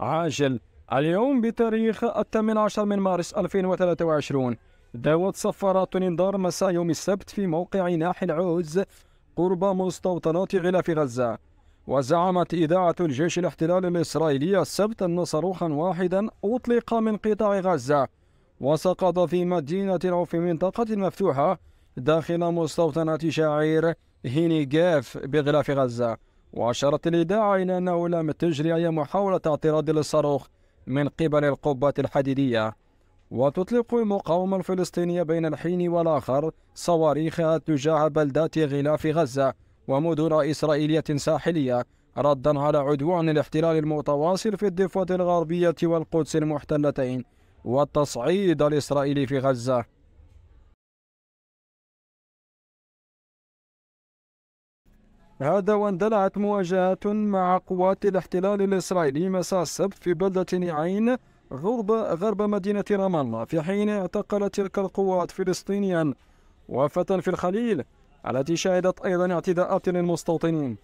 عاجل اليوم بتاريخ الثامن عشر من مارس 2023 داوت صفارات انذار مساء يوم السبت في موقع ناحي العوز قرب مستوطنات غلاف غزة وزعمت إذاعة الجيش الاحتلال الإسرائيلي السبت أن صاروخا واحدا أطلق من قطاع غزة وسقط في مدينة أو في منطقة مفتوحة داخل مستوطنات شاعير جاف بغلاف غزة وأشارت الإذاعة إلى أنه لم تجري أي محاولة اعتراض للصاروخ من قبل القبة الحديدية وتطلق المقاومة الفلسطينية بين الحين والآخر صواريخها تجاه بلدات غلاف غزة ومدن إسرائيلية ساحلية ردا على عدوان الاحتلال المتواصل في الضفة الغربية والقدس المحتلتين والتصعيد الإسرائيلي في غزة هذا واندلعت مواجهات مع قوات الاحتلال الإسرائيلي مساء السبت في بلدة نعين غرب غرب مدينة رام الله في حين اعتقلت تلك القوات فلسطينيا وفة في الخليل التي شهدت أيضا اعتداءات للمستوطنين